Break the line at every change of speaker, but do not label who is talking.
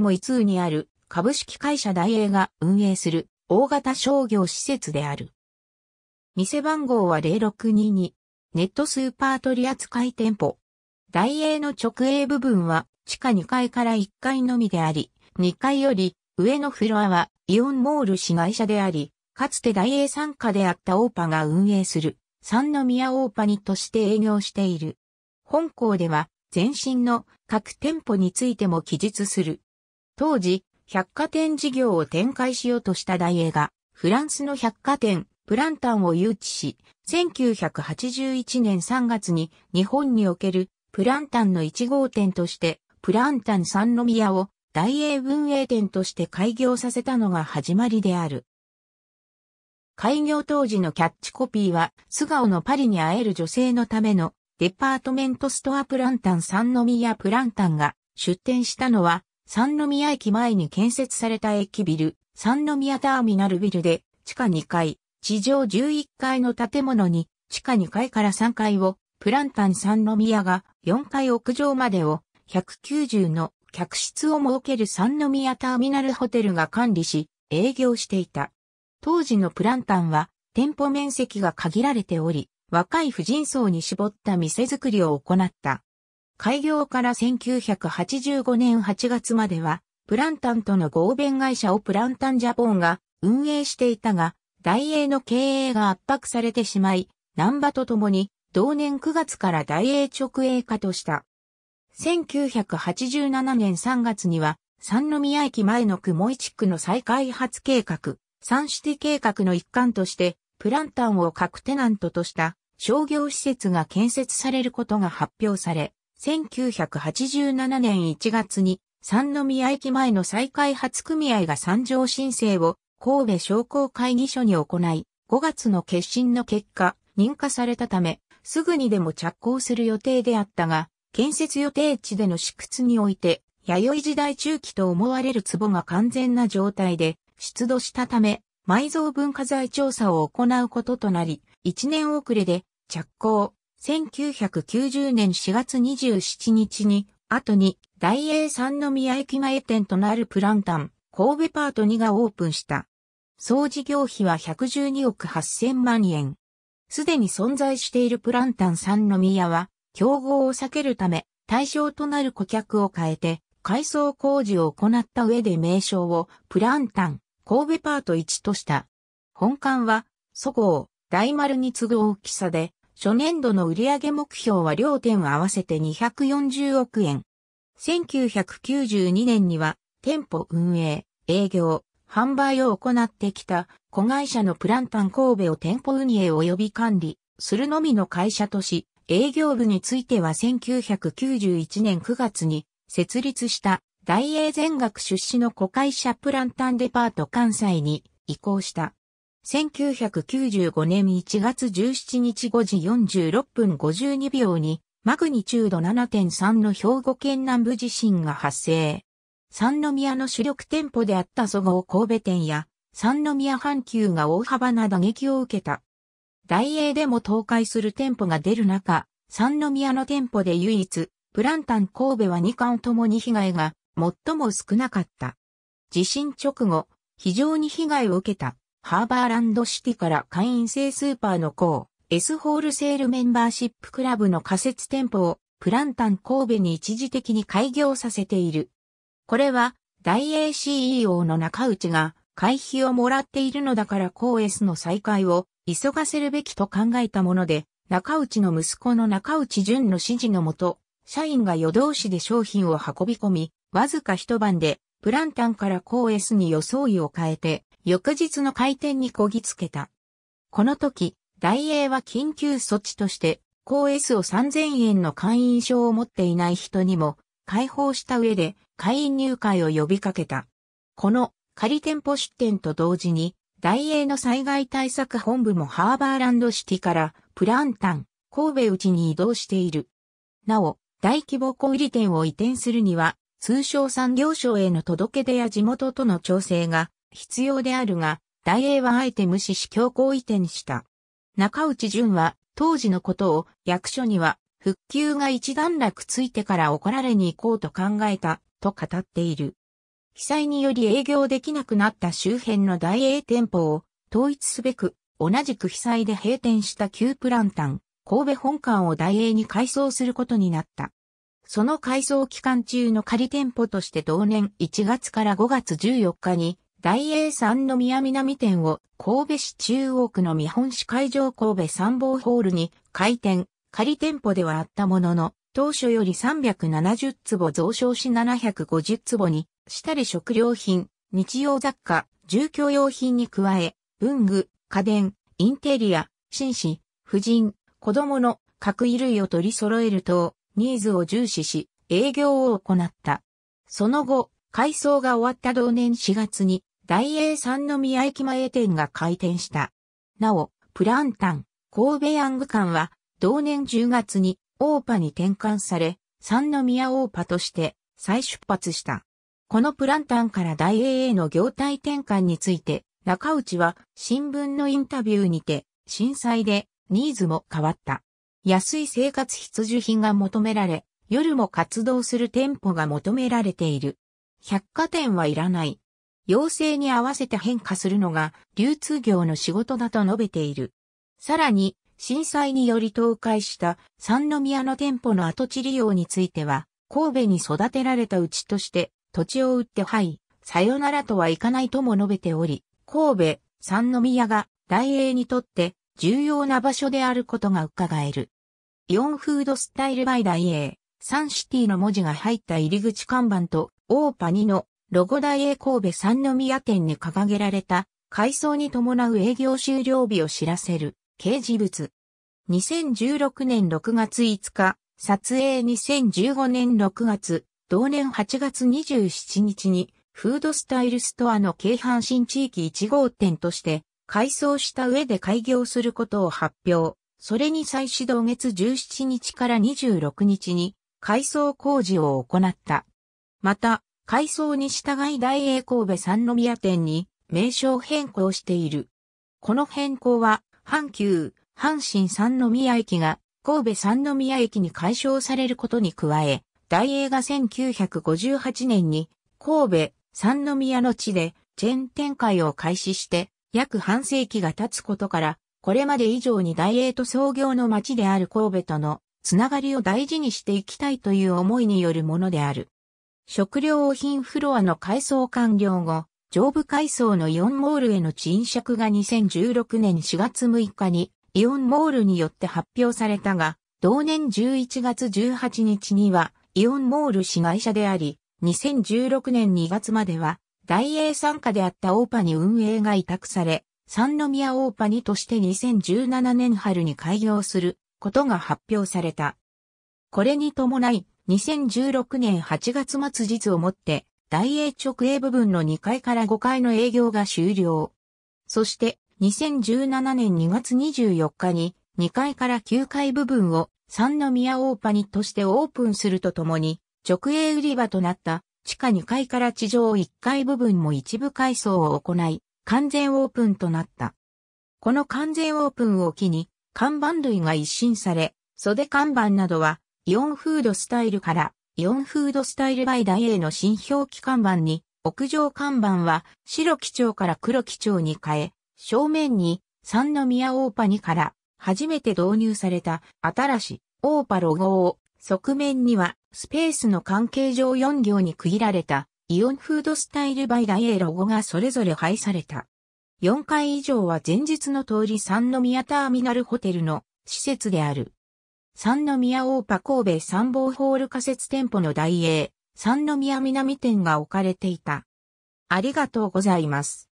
も伊通にある株式会社大英が運営する大型商業施設である。店番号は0622、ネットスーパー取扱店舗。大英の直営部分は地下2階から1階のみであり、2階より上のフロアはイオンモール市会社であり、かつて大英参加であったオーパが運営する三宮オーパニとして営業している。本校では前身の各店舗についても記述する当時、百貨店事業を展開しようとした大英が、フランスの百貨店、プランタンを誘致し、1981年3月に日本におけるプランタンの1号店として、プランタン三宮を大英運営店として開業させたのが始まりである。開業当時のキャッチコピーは、素顔のパリに会える女性のためのデパートメントストアプランタン三宮プランタンが出店したのは三宮駅前に建設された駅ビル、三宮ターミナルビルで、地下2階、地上11階の建物に、地下2階から3階を、プランタン三宮が4階屋上までを、190の客室を設ける三宮ターミナルホテルが管理し、営業していた。当時のプランタンは、店舗面積が限られており、若い婦人層に絞った店作りを行った。開業から1985年8月までは、プランタンとの合弁会社をプランタンジャポンが運営していたが、大英の経営が圧迫されてしまい、南波と共に同年9月から大英直営化とした。1987年3月には、三宮駅前の雲井地区の再開発計画、サンシティ計画の一環として、プランタンを各テナントとした商業施設が建設されることが発表され、1987年1月に三宮駅前の再開発組合が参上申請を神戸商工会議所に行い、5月の決心の結果、認可されたため、すぐにでも着工する予定であったが、建設予定地での試掘において、弥生時代中期と思われる壺が完全な状態で出土したため、埋蔵文化財調査を行うこととなり、1年遅れで着工、1990年4月27日に、後に大英三宮駅前店となるプランタン、神戸パート2がオープンした。総事業費は112億8000万円。すでに存在しているプランタン三宮は、競合を避けるため、対象となる顧客を変えて、改装工事を行った上で名称をプランタン、神戸パート1とした。本館は、そごう、大丸に次ぐ大きさで、初年度の売上目標は両店合わせて240億円。1992年には店舗運営、営業、販売を行ってきた子会社のプランタン神戸を店舗運営及び管理するのみの会社とし、営業部については1991年9月に設立した大英全学出資の子会社プランタンデパート関西に移行した。1995年1月17日5時46分52秒に、マグニチュード7.3の兵庫県南部地震が発生。三宮の主力店舗であったそ合神戸店や、三宮阪急が大幅な打撃を受けた。大英でも倒壊する店舗が出る中、三宮の店舗で唯一、プランタン神戸は2巻ともに被害が最も少なかった。地震直後、非常に被害を受けたハーバーランドシティから会員制スーパーのコー、S ホールセールメンバーシップクラブの仮設店舗をプランタン神戸に一時的に開業させている。これは、大 a CEO の中内が会費をもらっているのだからコー S の再開を急がせるべきと考えたもので、中内の息子の中内淳の指示のもと、社員が夜通しで商品を運び込み、わずか一晩でプランタンからコー S に装いを変えて、翌日の開店にこぎつけた。この時、大英は緊急措置として、公 S を3000円の会員証を持っていない人にも、開放した上で会員入会を呼びかけた。この仮店舗出店と同時に、大英の災害対策本部もハーバーランドシティからプランタン、神戸内に移動している。なお、大規模小売店を移転するには、通商産業省への届け出や地元との調整が必要であるが、大英はあえて無視し強行移転した。中内淳は当時のことを役所には復旧が一段落ついてから怒られに行こうと考えたと語っている。被災により営業できなくなった周辺の大英店舗を統一すべく同じく被災で閉店した旧プランタン、神戸本館を大英に改装することになった。その改装期間中の仮店舗として同年1月から5月14日に大英の宮南店を神戸市中央区の見本市会場神戸参謀ホールに開店、仮店舗ではあったものの、当初より370坪増床し750坪に、したり食料品、日用雑貨、住居用品に加え、文具、家電、インテリア、紳士、婦人、子供の各衣類を取り揃える等、ニーズを重視し、営業を行った。その後、改装が終わった同年4月に、大英三宮駅前店が開店した。なお、プランタン、神戸ヤング館は、同年10月に、オーパに転換され、三宮オーパとして再出発した。このプランタンから大英への業態転換について、中内は新聞のインタビューにて、震災でニーズも変わった。安い生活必需品が求められ、夜も活動する店舗が求められている。百貨店はいらない。要請に合わせて変化するのが流通業の仕事だと述べている。さらに、震災により倒壊した三宮の店舗の跡地利用については、神戸に育てられたうちとして、土地を売ってはい、さよならとはいかないとも述べており、神戸、三宮が大英にとって重要な場所であることが伺える。イオンフードスタイルバイ大英、サンシティの文字が入った入り口看板と、オーパニのロゴ大英神戸三宮店に掲げられた、改装に伴う営業終了日を知らせる、掲示物。2016年6月5日、撮影2015年6月、同年8月27日に、フードスタイルストアの京阪神地域1号店として、改装した上で開業することを発表。それに際し同月17日から26日に改装工事を行った。また、改装に従い大英神戸三宮店に名称変更している。この変更は、阪急、阪神三宮駅が神戸三宮駅に改称されることに加え、大英が1958年に神戸三宮の地でチェーン展開を開始して約半世紀が経つことから、これまで以上に大英と創業の街である神戸とのつながりを大事にしていきたいという思いによるものである。食料品フロアの改装完了後、上部改装のイオンモールへの賃借が2016年4月6日にイオンモールによって発表されたが、同年11月18日にはイオンモール市会社であり、2016年2月までは大英参加であったオーパに運営が委託され、三宮オーパにとして2017年春に開業することが発表された。これに伴い、2016年8月末日をもって、大英直営部分の2階から5階の営業が終了。そして、2017年2月24日に、2階から9階部分を三宮大パニとしてオープンするとともに、直営売り場となった地下2階から地上1階部分も一部改装を行い、完全オープンとなった。この完全オープンを機に、看板類が一新され、袖看板などはイオンフードスタイルから、イオンフードスタイルバイダイエーの新表記看板に、屋上看板は白基調から黒基調に変え、正面に三宮オーパニから初めて導入された新しいオーパロゴを、側面にはスペースの関係上4行に区切られたイオンフードスタイルバイダイエーロゴがそれぞれ配された。4階以上は前日の通り三宮ターミナルホテルの施設である。三宮大パ神戸参謀ホール仮設店舗の大英、三宮南店が置かれていた。ありがとうございます。